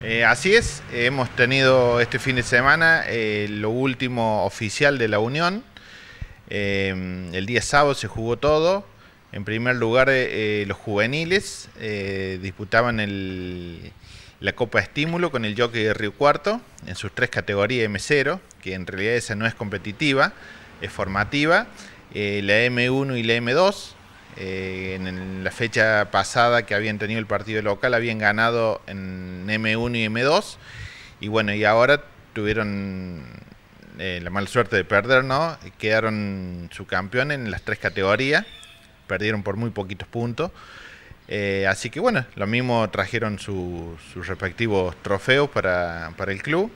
Eh, así es, hemos tenido este fin de semana eh, lo último oficial de la Unión. Eh, el día sábado se jugó todo. En primer lugar, los juveniles disputaban la Copa Estímulo con el Jockey de Río Cuarto en sus tres categorías M0, que en realidad esa no es competitiva, es formativa. la M1 y la M2. Eh, en la fecha pasada que habían tenido el partido local, habían ganado en M1 y M2. Y bueno, y ahora tuvieron eh, la mala suerte de perder, ¿no? Quedaron su campeón en las tres categorías. Perdieron por muy poquitos puntos. Eh, así que bueno, lo mismo trajeron sus respectivos trofeos para, el club.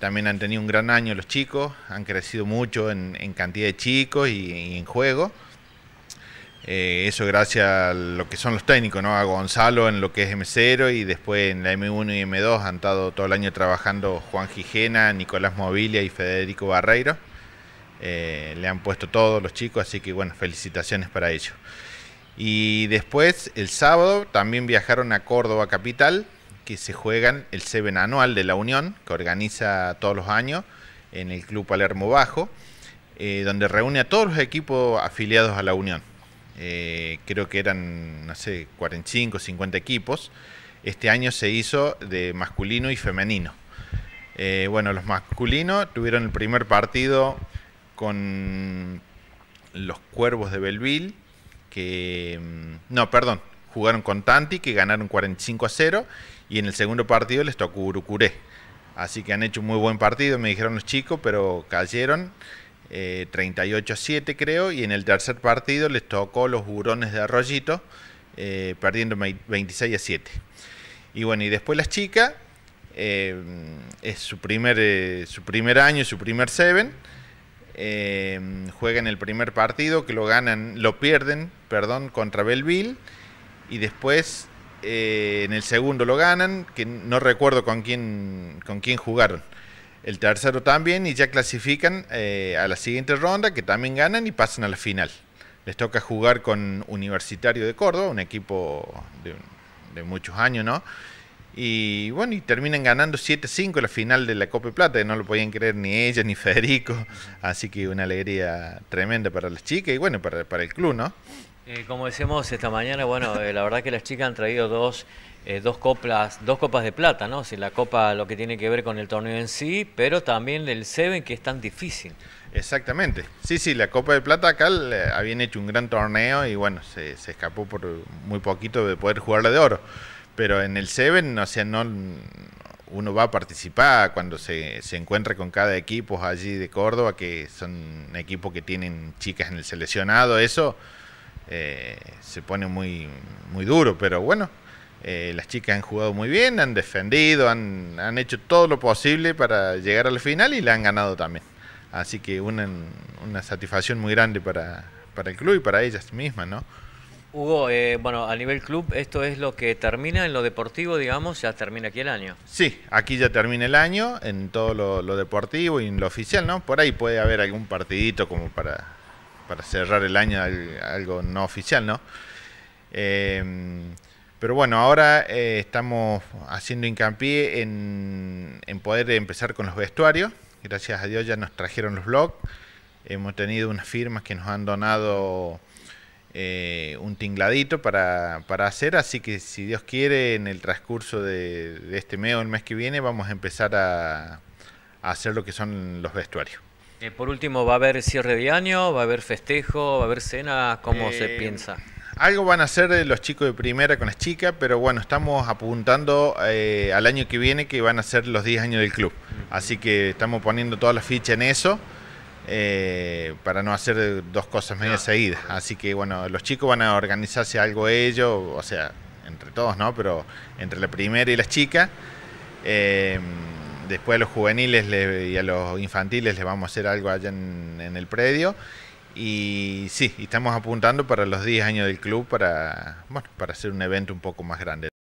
también han tenido un gran año los chicos, han crecido mucho en, cantidad de chicos y en juego. Eh, eso gracias a lo que son los técnicos, ¿no? A Gonzalo en lo que es M0 y después en la M1 y M2 han estado todo el año trabajando Juan Gijena, Nicolás Movilia y Federico Barreiro. Eh, le han puesto todos los chicos, así que bueno, felicitaciones para ellos. Y después, el sábado, también viajaron a Córdoba Capital, que se juegan el Seven Anual de la Unión, que organiza todos los años en el Club Palermo Bajo, eh, donde reúne a todos los equipos afiliados a la Unión. Eh, creo que eran, no sé, 45, 50 equipos. Este año se hizo de masculino y femenino. Eh, bueno, los masculinos tuvieron el primer partido con los Cuervos de Belville, que... Mm, no, perdón, jugaron con Tanti, que ganaron 45 a 0, y en el segundo partido les tocó Urucuré. Así que han hecho un muy buen partido, me dijeron los chicos, pero cayeron. 38 eh, a 7 creo, y en el tercer partido les tocó los Burones de Arroyito, eh, perdiendo 26-7. a Y bueno, y después las chicas, eh, es su primer, su primer año, su primer Seven, juegan el primer partido, que lo ganan, lo pierden, perdón, contra Belleville, y después en el segundo lo ganan, que no recuerdo con quién, con quién jugaron. El tercero también y ya clasifican eh, a la siguiente ronda, que también ganan y pasan a la final. Les toca jugar con Universitario de Córdoba, un equipo de, muchos años, ¿no? Y bueno, y terminan ganando 7-5 la final de la Copa de Plata, que no lo podían creer ni ella ni Federico. Así que una alegría tremenda para las chicas y bueno, para, para el club, ¿no? Eh, como decimos esta mañana, bueno, eh, la verdad que las chicas han traído dos, eh, dos, coplas, dos copas de plata, ¿no? Si la copa lo que tiene que ver con el torneo en sí, pero también el Seven que es tan difícil. Exactamente. Sí, sí, la Copa de Plata acá habían hecho un gran torneo y bueno, se, escapó por muy poquito de poder jugarle de oro. Pero en el Seven, o sea, no, uno va a participar cuando se, se encuentra con cada equipo allí de Córdoba, que son equipos que tienen chicas en el seleccionado, eso eh, se pone muy, muy duro, pero bueno, eh, las chicas han jugado muy bien, han defendido, han, hecho todo lo posible para llegar al final y la han ganado también. Así que una, satisfacción muy grande para, para el club y para ellas mismas, ¿no? Hugo, eh, bueno, a nivel club, esto es lo que termina en lo deportivo, digamos, ya termina aquí el año. Sí, aquí ya termina el año en todo lo, lo deportivo y en lo oficial, ¿no? Por ahí puede haber algún partidito como para para cerrar el año algo no oficial, ¿no? Eh, pero bueno, ahora eh, estamos haciendo hincapié en, poder empezar con los vestuarios. Gracias a Dios ya nos trajeron los blogs. Hemos tenido unas firmas que nos han donado eh, un tingladito para, hacer. Así que si Dios quiere, en el transcurso de, este mes o el mes que viene, vamos a empezar a hacer lo que son los vestuarios. Eh, por último, ¿va a haber cierre de año? ¿Va a haber festejo? ¿Va a haber cena? ¿Cómo se eh, piensa? Algo van a hacer eh, los chicos de primera con las chicas, pero bueno, estamos apuntando al año que viene que van a ser los 10 años del club. Así que estamos poniendo toda la ficha en eso. para no hacer dos cosas medio ah. seguidas. Así que bueno, los chicos van a organizarse algo ellos, o sea, entre todos, ¿no? Pero entre la primera y las chicas. Después a los juveniles y a los infantiles les vamos a hacer algo allá en, el predio. Y sí, estamos apuntando para los 10 años del club para, para hacer un evento un poco más grande.